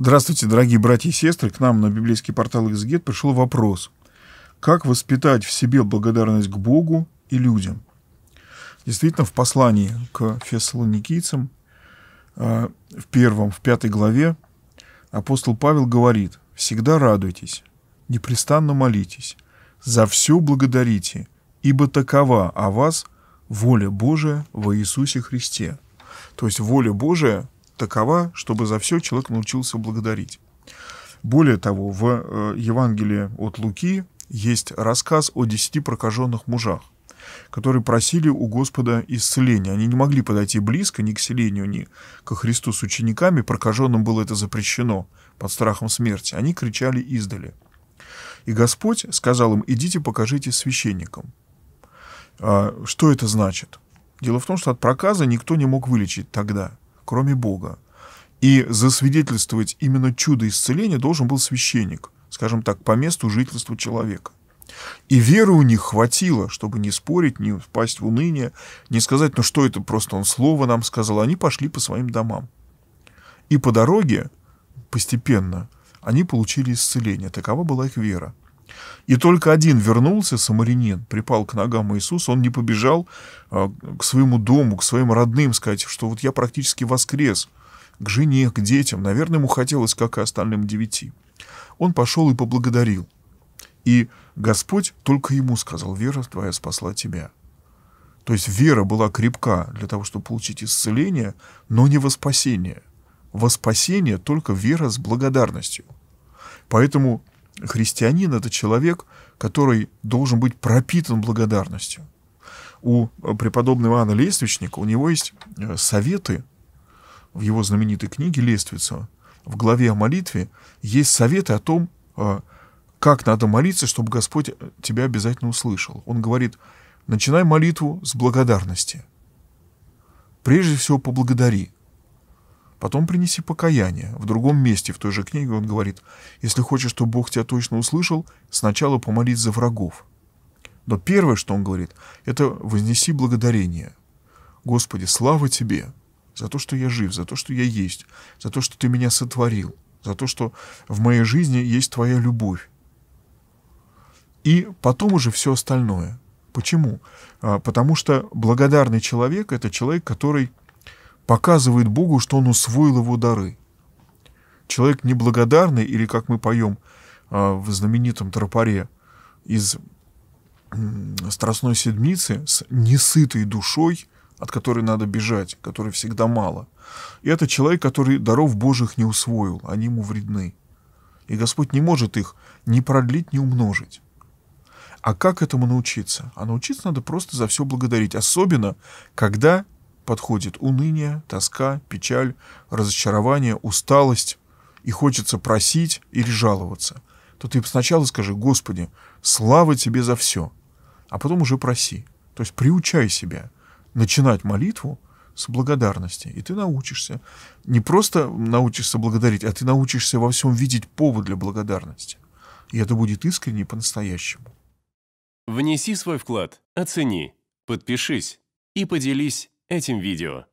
Здравствуйте, дорогие братья и сестры. К нам на библейский портал «Экзегет» e пришел вопрос. Как воспитать в себе благодарность к Богу и людям? Действительно, в послании к фессалоникийцам, а, в первом, в пятой главе, апостол Павел говорит, «Всегда радуйтесь, непрестанно молитесь, за все благодарите, ибо такова о вас воля Божия во Иисусе Христе». То есть воля Божия – такова, чтобы за все человек научился благодарить. Более того, в э, Евангелии от Луки есть рассказ о десяти прокаженных мужах, которые просили у Господа исцеления. Они не могли подойти близко ни к селению, ни ко Христу с учениками. Прокаженным было это запрещено под страхом смерти. Они кричали издали. И Господь сказал им, идите покажите священникам. А, что это значит? Дело в том, что от проказа никто не мог вылечить тогда кроме Бога. И засвидетельствовать именно чудо исцеления должен был священник, скажем так, по месту жительства человека. И веры у них хватило, чтобы не спорить, не впасть в уныние, не сказать, ну что это, просто он слово нам сказал. Они пошли по своим домам. И по дороге постепенно они получили исцеление. Такова была их вера. И только один вернулся, самарянин, припал к ногам Иисуса, он не побежал а, к своему дому, к своим родным, сказать, что вот я практически воскрес, к жене, к детям. Наверное, ему хотелось, как и остальным девяти. Он пошел и поблагодарил. И Господь только ему сказал, вера твоя спасла тебя. То есть вера была крепка для того, чтобы получить исцеление, но не во спасение. Во спасение только вера с благодарностью. Поэтому христианин – это человек, который должен быть пропитан благодарностью. У э, преподобного Иоанна Лествичника, у него есть э, советы в его знаменитой книге Лествица, в главе о молитве, есть советы о том, э, как надо молиться, чтобы Господь тебя обязательно услышал. Он говорит, начинай молитву с благодарности. Прежде всего поблагодари. Потом принеси покаяние. В другом месте, в той же книге, он говорит, если хочешь, чтобы Бог тебя точно услышал, сначала помолись за врагов. Но первое, что он говорит, это вознеси благодарение. Господи, слава Тебе за то, что я жив, за то, что я есть, за то, что Ты меня сотворил, за то, что в моей жизни есть Твоя любовь. И потом уже все остальное. Почему? А, потому что благодарный человек — это человек, который показывает Богу, что он усвоил его дары. Человек неблагодарный, или как мы поем э, в знаменитом тропаре из э, Страстной Седмицы, с несытой душой, от которой надо бежать, которой всегда мало. И это человек, который даров Божьих не усвоил, они ему вредны. И Господь не может их ни продлить, ни умножить. А как этому научиться? А научиться надо просто за все благодарить, особенно когда подходит уныние, тоска, печаль, разочарование, усталость, и хочется просить или жаловаться, то ты сначала скажи, Господи, слава Тебе за все, а потом уже проси. То есть приучай себя начинать молитву с благодарности, и ты научишься. Не просто научишься благодарить, а ты научишься во всем видеть повод для благодарности. И это будет искренне по-настоящему. Внеси свой вклад, оцени, подпишись и поделись этим видео.